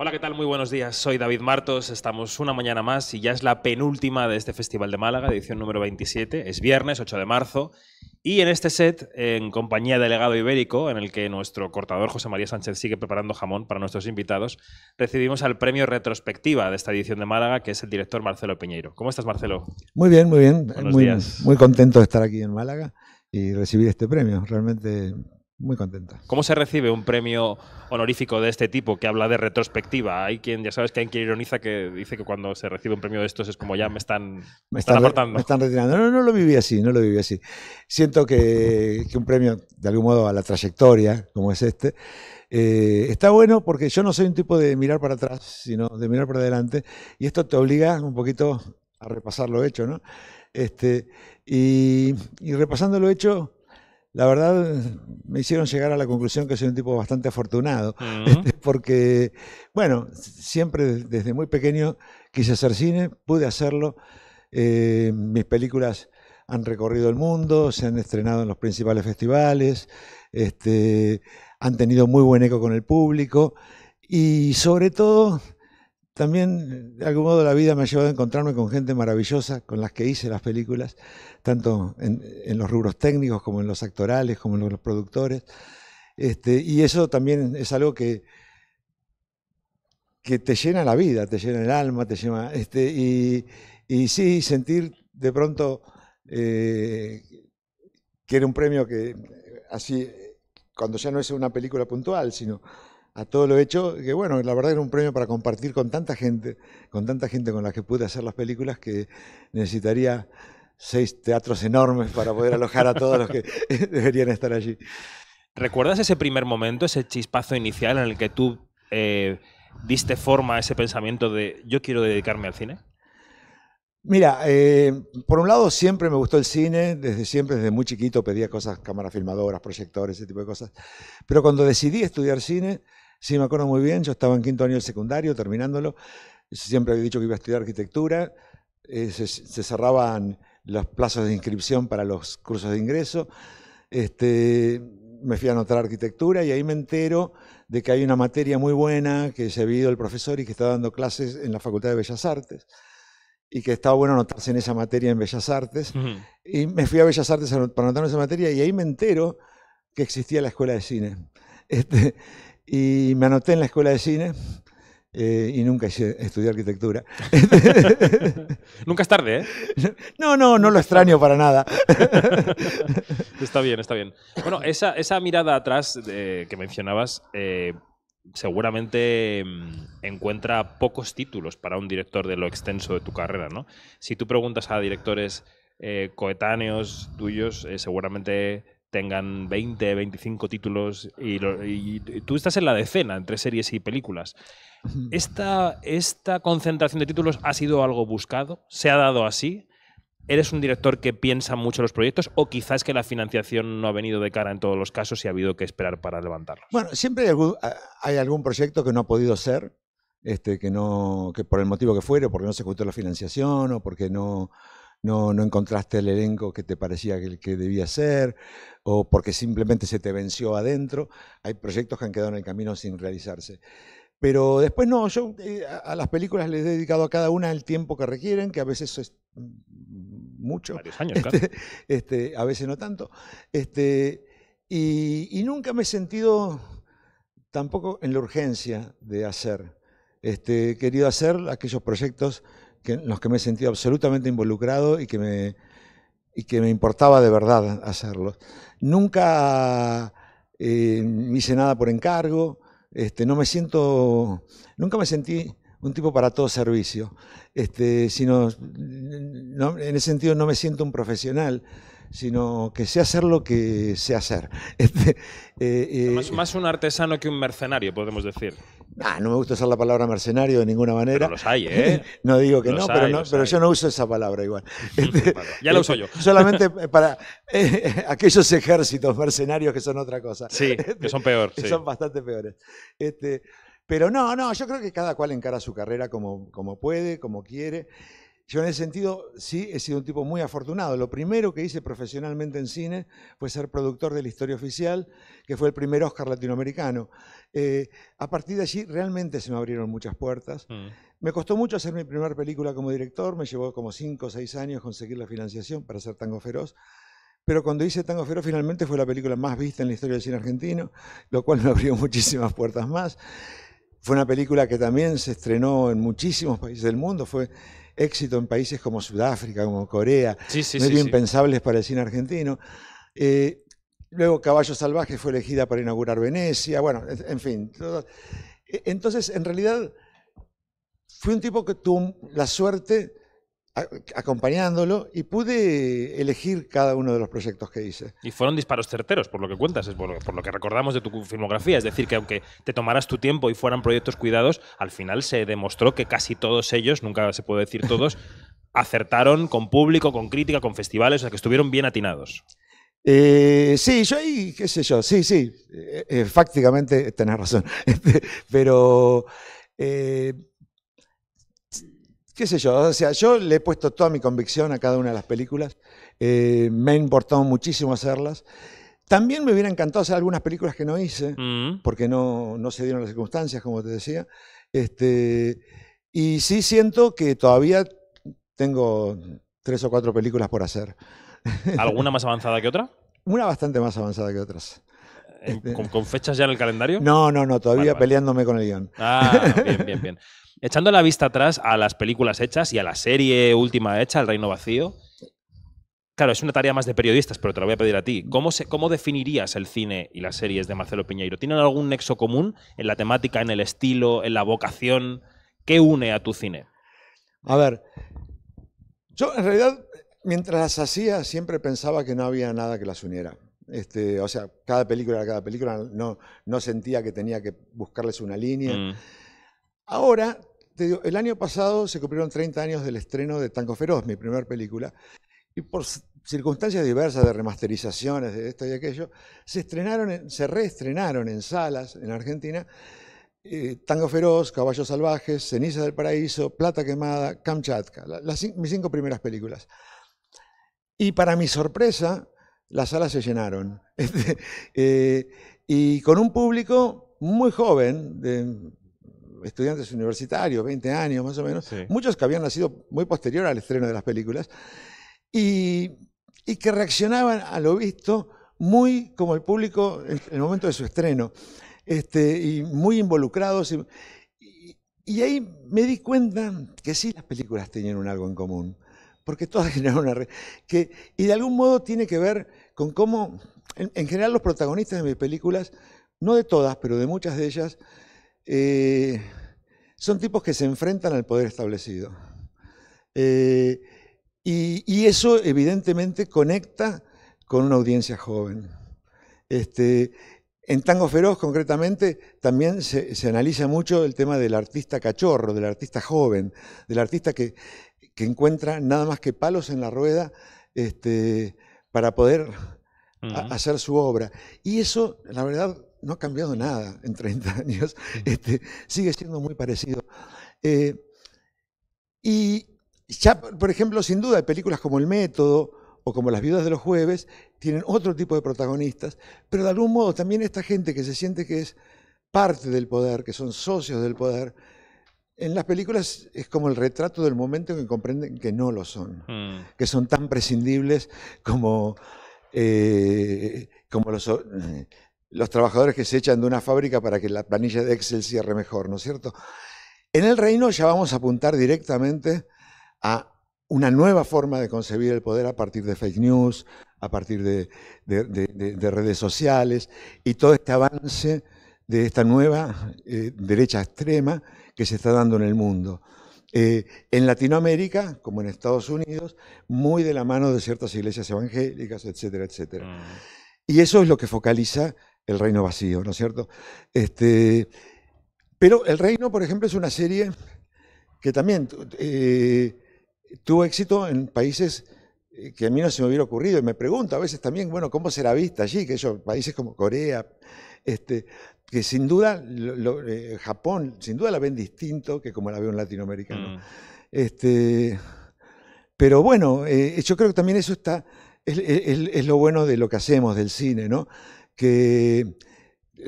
Hola, ¿qué tal? Muy buenos días. Soy David Martos. Estamos una mañana más y ya es la penúltima de este Festival de Málaga, edición número 27. Es viernes, 8 de marzo. Y en este set, en compañía del legado ibérico, en el que nuestro cortador José María Sánchez sigue preparando jamón para nuestros invitados, recibimos al premio retrospectiva de esta edición de Málaga, que es el director Marcelo Peñeiro. ¿Cómo estás, Marcelo? Muy bien, muy bien. muy, muy contento de estar aquí en Málaga y recibir este premio. Realmente muy contenta. ¿Cómo se recibe un premio honorífico de este tipo que habla de retrospectiva? Hay quien, ya sabes que hay quien ironiza que dice que cuando se recibe un premio de estos es como ya me están, me, están, aportando. retirando. No, no, no lo viví así, no lo viví así. Siento que, un premio, de algún modo, a la trayectoria, como es este, eh, está bueno porque yo no soy un tipo de mirar para atrás, sino de mirar para adelante, y esto te obliga un poquito a repasar lo hecho, ¿no? Este, y, y repasando lo hecho la verdad me hicieron llegar a la conclusión que soy un tipo bastante afortunado, este, porque, bueno, siempre desde muy pequeño quise hacer cine, pude hacerlo, eh, mis películas han recorrido el mundo, se han estrenado en los principales festivales, este, han tenido muy buen eco con el público y sobre todo también, de algún modo, la vida me ha llevado a encontrarme con gente maravillosa con las que hice las películas, tanto en, los rubros técnicos como en los actorales, como en los productores. Este, y eso también es algo que, que te llena la vida, te llena el alma, te llena. Este, y, sí, sentir de pronto eh, que era un premio que así, cuando ya no es una película puntual, sino a todo lo hecho, que bueno, la verdad era un premio para compartir con tanta gente, con tanta gente con la que pude hacer las películas que necesitaría seis teatros enormes para poder alojar a todos los que deberían estar allí. ¿Recuerdas ese primer momento, ese chispazo inicial en el que tú eh, diste forma a ese pensamiento de yo quiero dedicarme al cine? Mira, eh, por un lado siempre me gustó el cine, desde siempre, desde muy chiquito pedía cosas, cámaras filmadoras, proyectores, ese tipo de cosas. Pero cuando decidí estudiar cine, Sí, me acuerdo muy bien, yo estaba en quinto año del secundario, terminándolo, siempre había dicho que iba a estudiar arquitectura, eh, se, cerraban los plazos de inscripción para los cursos de ingreso, este, me fui a anotar arquitectura y ahí me entero de que hay una materia muy buena que se ha ido el profesor y que está dando clases en la Facultad de Bellas Artes y que estaba bueno anotarse en esa materia en Bellas Artes. Y me fui a Bellas Artes para anotarme esa materia y ahí me entero que existía la Escuela de Cine. Este, y me anoté en la escuela de cine eh, y nunca estudié arquitectura. nunca es tarde, ¿eh? No, no, no lo extraño para nada. está bien, está bien. Bueno, esa, mirada atrás eh, que mencionabas eh, seguramente mm, encuentra pocos títulos para un director de lo extenso de tu carrera, ¿no? Si tú preguntas a directores coetáneos tuyos, seguramente tengan 20, 25 títulos y, tú estás en la decena entre series y películas. Esta, concentración de títulos ha sido algo buscado? ¿Se ha dado así? ¿Eres un director que piensa mucho los proyectos o quizás que la financiación no ha venido de cara en todos los casos y ha habido que esperar para levantarlos? Bueno, siempre hay algún, proyecto que no ha podido ser, este, que, no, que por el motivo que fuere, porque no se ejecutó la financiación o porque no, no, encontraste el elenco que te parecía que el que debía ser, o porque simplemente se te venció adentro. Hay proyectos que han quedado en el camino sin realizarse. Pero después no, yo eh, a las películas les he dedicado a cada una el tiempo que requieren, que a veces es mucho. Varios años, este, este, a veces no tanto. Este, y, nunca me he sentido tampoco en la urgencia de hacer. Este, he querido hacer aquellos proyectos en los que me he sentido absolutamente involucrado y que me, y que me importaba de verdad hacerlo. Nunca eh, hice nada por encargo, este, no me siento, nunca me sentí un tipo para todo servicio, este, sino, en ese sentido no me siento un profesional sino que sea hacer lo que sea hacer. es este, eh, eh, más, un artesano que un mercenario, podemos decir. no me gusta usar la palabra mercenario de ninguna manera. Pero los hay, ¿eh? no digo que no, pero, no pero yo no uso esa palabra igual. ya la este, uso eh, yo. Solamente para aquellos ejércitos mercenarios que son otra cosa. Sí, que este, son peores. Que Son bastante peores. Este, pero no, no, yo creo que cada cual encara su carrera como, como puede, como quiere. Yo en ese sentido sí he sido un tipo muy afortunado. Lo primero que hice profesionalmente en cine fue ser productor de la historia oficial, que fue el primer Oscar latinoamericano. Eh, a partir de allí realmente se me abrieron muchas puertas. Mm. Me costó mucho hacer mi primera película como director, me llevó como 5 o 6 años conseguir la financiación para hacer Tango Feroz. Pero cuando hice Tango Feroz finalmente fue la película más vista en la historia del cine argentino, lo cual me abrió muchísimas puertas más. Fue una película que también se estrenó en muchísimos países del mundo, fue éxito en países como Sudáfrica, como Corea, medio impensables para el cine argentino. Eh, luego Caballo Salvaje fue elegida para inaugurar Venecia, bueno, en fin. E, entonces, en realidad, fue un tipo que tuvo la suerte acompañándolo y pude elegir cada uno de los proyectos que hice. Y fueron disparos certeros, por lo que cuentas, es por, lo que recordamos de tu filmografía. Es decir, que aunque te tomaras tu tiempo y fueran proyectos cuidados, al final se demostró que casi todos ellos, nunca se puede decir todos, acertaron con público, con crítica, con festivales, o sea, que estuvieron bien atinados. Eh, sí, yo ahí, qué sé yo, sí, sí, eh, eh, fácticamente tenés razón, este, pero qué sé yo, o sea, yo le he puesto toda mi convicción a cada una de las películas, eh, me ha importado muchísimo hacerlas. También me hubiera encantado hacer algunas películas que no hice, mm. porque no, no, se dieron las circunstancias, como te decía. Este, y sí siento que todavía tengo tres o cuatro películas por hacer. ¿Alguna más avanzada que otra? Una bastante más avanzada que otras. Eh, ¿Con, fechas ya en el calendario? No, no, no, todavía peleándome con el guión. Ah, bien, bien, bien. Echando la vista atrás a las películas hechas y a la serie última hecha, El Reino Vacío, claro, es una tarea más de periodistas, pero te la voy a pedir a ti. ¿Cómo, cómo definirías el cine y las series de Marcelo Piñeiro? ¿Tienen algún nexo común en la temática, en el estilo, en la vocación? ¿Qué une a tu cine? A ver, yo en realidad, mientras hacía, siempre pensaba que no había nada que las uniera. Este, o sea, cada película era cada película, no, no sentía que tenía que buscarles una línea. Mm. Ahora, el año pasado se cumplieron 30 años del estreno de Tango Feroz, mi primera película, y por circunstancias diversas de remasterizaciones de esto y aquello, se estrenaron, se reestrenaron en salas en Argentina eh, Tango Feroz, Caballos Salvajes, Cenizas del Paraíso, Plata Quemada, Kamchatka, mis cinco primeras películas. Y para mi sorpresa, las salas se llenaron. Este, eh, y con un público muy joven, de estudiantes universitarios, 20 años más o menos, muchos que habían nacido muy posterior al estreno de las películas, y, que reaccionaban a lo visto muy como el público en el momento de su estreno, este, y muy involucrados. Y, y ahí me di cuenta que sí las películas tenían un algo en común porque todas generan una red. Que, y de algún modo tiene que ver con cómo, en, general los protagonistas de mis películas, no de todas, pero de muchas de ellas, eh, son tipos que se enfrentan al poder establecido. Eh, y, eso evidentemente conecta con una audiencia joven. Este, en Tango Feroz, concretamente, también se, analiza mucho el tema del artista cachorro, del artista joven, del artista que, que encuentra nada más que palos en la rueda este, para poder hacer su obra. Y eso, la verdad, no ha cambiado nada en 30 años, este, sigue siendo muy parecido. Eh, y ya, por ejemplo, sin duda, películas como El Método o como Las Viudas de los Jueves tienen otro tipo de protagonistas, pero de algún modo también esta gente que se siente que es parte del poder, que son socios del poder, en las películas es como el retrato del momento que comprenden que no lo son, mm. que son tan prescindibles como, eh, los, trabajadores que se echan de una fábrica para que la planilla de Excel cierre mejor, ¿no es cierto? En el reino ya vamos a apuntar directamente a una nueva forma de concebir el poder a partir de fake news, a partir de, redes sociales y todo este avance de esta nueva eh, derecha extrema que se está dando en el mundo. Eh, en Latinoamérica, como en Estados Unidos, muy de la mano de ciertas iglesias evangélicas, etcétera, etcétera. Mm. Y eso es lo que focaliza el reino vacío, ¿no es cierto? Este, pero El Reino, por ejemplo, es una serie que también eh, tuvo éxito en países eh, que a mí no se me hubiera ocurrido. Y me pregunto a veces también, bueno, ¿cómo será vista allí? Que ellos países como Corea, este, que sin duda eh, Japón, sin duda la ven distinto que como la ve un latinoamericano. Mm. Este, pero bueno, eh, yo creo que también eso está, es, lo bueno de lo que hacemos del cine, ¿no? Que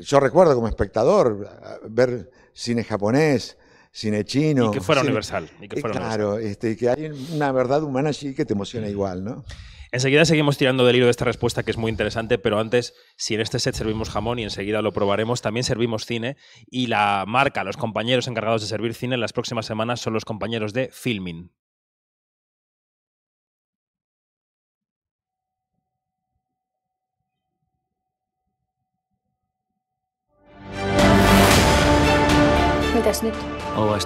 yo recuerdo como espectador ver cine japonés, cine chino. Y que fuera universal. que eh, claro, Este, que hay una verdad humana allí que te emociona mm. igual, ¿no? Enseguida seguimos tirando del hilo de esta respuesta que es muy interesante, pero antes, si en este set servimos jamón y enseguida lo probaremos, también servimos cine y la marca, los compañeros encargados de servir cine en las próximas semanas son los compañeros de Filmin. Oh,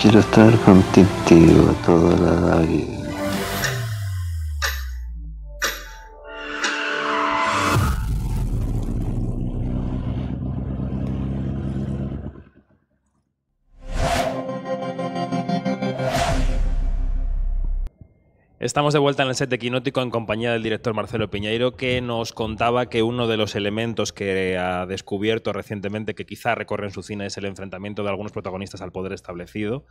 quiero estar contigo toda la Estamos de vuelta en el set de Quinótico en compañía del director Marcelo Piñeiro, que nos contaba que uno de los elementos que ha descubierto recientemente, que quizá recorre en su cine, es el enfrentamiento de algunos protagonistas al poder establecido.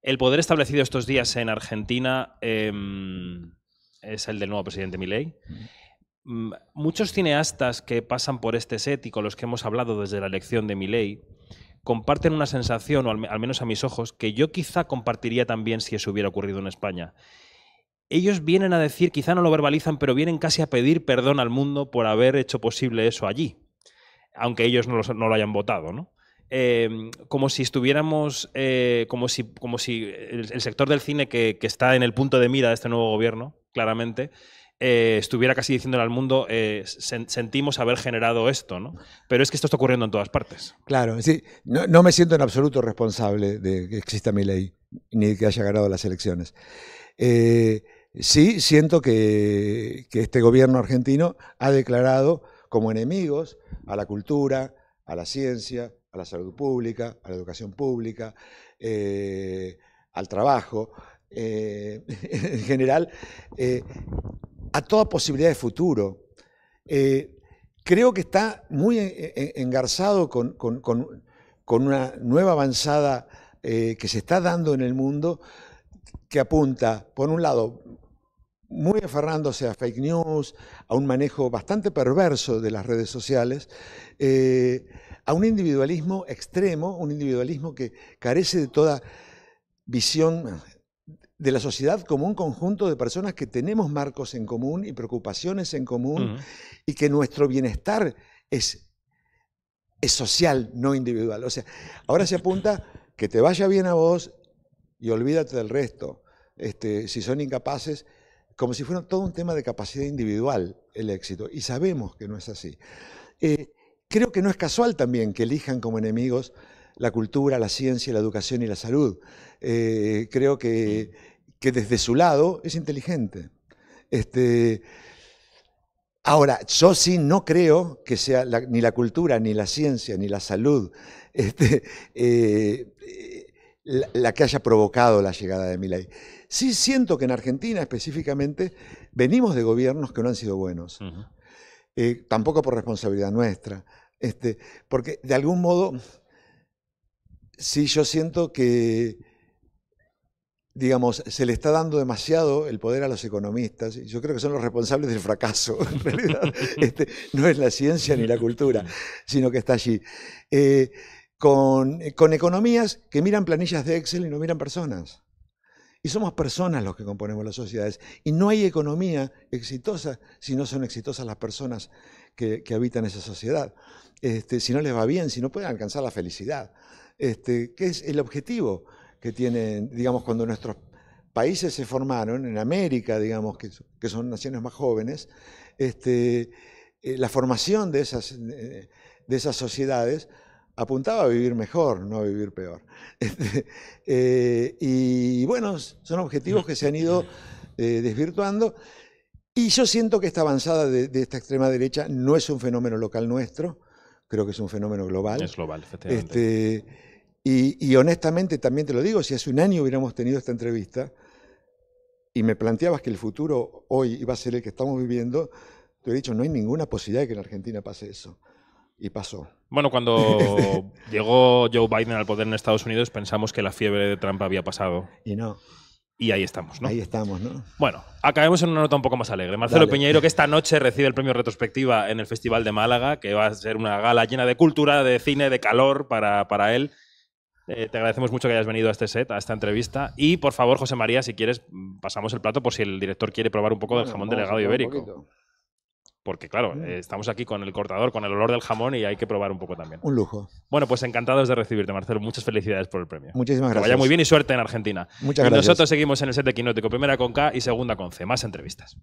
El poder establecido estos días en Argentina em, es el del nuevo presidente Milei. Mm, muchos cineastas que pasan por este set y con los que hemos hablado desde la elección de Milei comparten una sensación, o al, menos a mis ojos, que yo quizá compartiría también si eso hubiera ocurrido en España ellos vienen a decir, quizá no lo verbalizan, pero vienen casi a pedir perdón al mundo por haber hecho posible eso allí, aunque ellos no, lo hayan votado, em, como si estuviéramos, eh, como si, como si el, sector del cine que, está en el punto de mira de este nuevo gobierno, claramente, eh, estuviera casi diciéndole al mundo, eh, sentimos haber generado esto, ¿no? Pero es que esto está ocurriendo en todas partes. Claro, sí, no, me siento en absoluto responsable de que exista mi ley, ni de que haya ganado las elecciones sí siento que, este gobierno argentino ha declarado como enemigos a la cultura, a la ciencia, a la salud pública, a la educación pública, eh, al trabajo, eh, en general, eh, a toda posibilidad de futuro. creo que está muy engarzado con una nueva avanzada que se está dando en el mundo que apunta, por un lado, muy aferrándose a fake news, a un manejo bastante perverso de las redes sociales, eh, a un individualismo extremo, un individualismo que carece de toda visión de la sociedad como un conjunto de personas que tenemos marcos en común y preocupaciones en común y que nuestro bienestar es, es social, no individual. O sea, ahora se apunta que te vaya bien a vos y olvídate del resto. Este, si son incapaces, como si fuera todo un tema de capacidad individual el éxito, y sabemos que no es así. Eh, creo que no es casual también que elijan como enemigos la cultura, la ciencia, la educación y la salud. Eh, creo que, desde su lado es inteligente. Este, ahora, yo sí no creo que sea ni la cultura, ni la ciencia, ni la salud este, eh, la, que haya provocado la llegada de Milay. Sí siento que en Argentina específicamente venimos de gobiernos que no han sido buenos, eh, tampoco por responsabilidad nuestra, este, porque de algún modo, sí yo siento que, digamos, se le está dando demasiado el poder a los economistas, y yo creo que son los responsables del fracaso, en realidad, este, no es la ciencia ni la cultura, sino que está allí. Eh, con economías que miran planillas de Excel y no miran personas. Y somos personas los que componemos las sociedades. Y no hay economía exitosa si no son exitosas las personas que, habitan esa sociedad. Este, si no les va bien, si no pueden alcanzar la felicidad, este, que es el objetivo que tienen, digamos, cuando nuestros países se formaron, en América, digamos, que, que son naciones más jóvenes, este, eh, la formación de esas, eh, de esas sociedades apuntaba a vivir mejor, no a vivir peor. Este, eh, y bueno, son objetivos que se han ido eh, desvirtuando. Y yo siento que esta avanzada de, esta extrema derecha no es un fenómeno local nuestro, creo que es un fenómeno global. Es global, efectivamente. Este, y, y, honestamente también te lo digo, si hace un año hubiéramos tenido esta entrevista y me planteabas que el futuro hoy iba a ser el que estamos viviendo, te he dicho, no hay ninguna posibilidad de que en Argentina pase eso y pasó. Bueno, cuando llegó Joe Biden al poder en Estados Unidos pensamos que la fiebre de Trump había pasado. Y no. Y ahí estamos, ¿no? Ahí estamos, ¿no? Bueno, acabemos en una nota un poco más alegre. Marcelo Piñeiro, que esta noche recibe el premio Retrospectiva en el Festival de Málaga, que va a ser una gala llena de cultura, de cine, de calor para, él. Eh, te agradecemos mucho que hayas venido a este set, a esta entrevista. Y por favor, José María, si quieres, mm, pasamos el plato por si el director quiere probar un poco del jamón delegado ibérico porque claro, mm. eh, estamos aquí con el cortador, con el olor del jamón y hay que probar un poco también. Un lujo. Bueno, pues encantados de recibirte, Marcelo. Muchas felicidades por el premio. Muchísimas gracias. vaya muy bien y suerte en Argentina. Muchas gracias. Nosotros seguimos en el set de Quinótico, primera con K y segunda con C. Más entrevistas.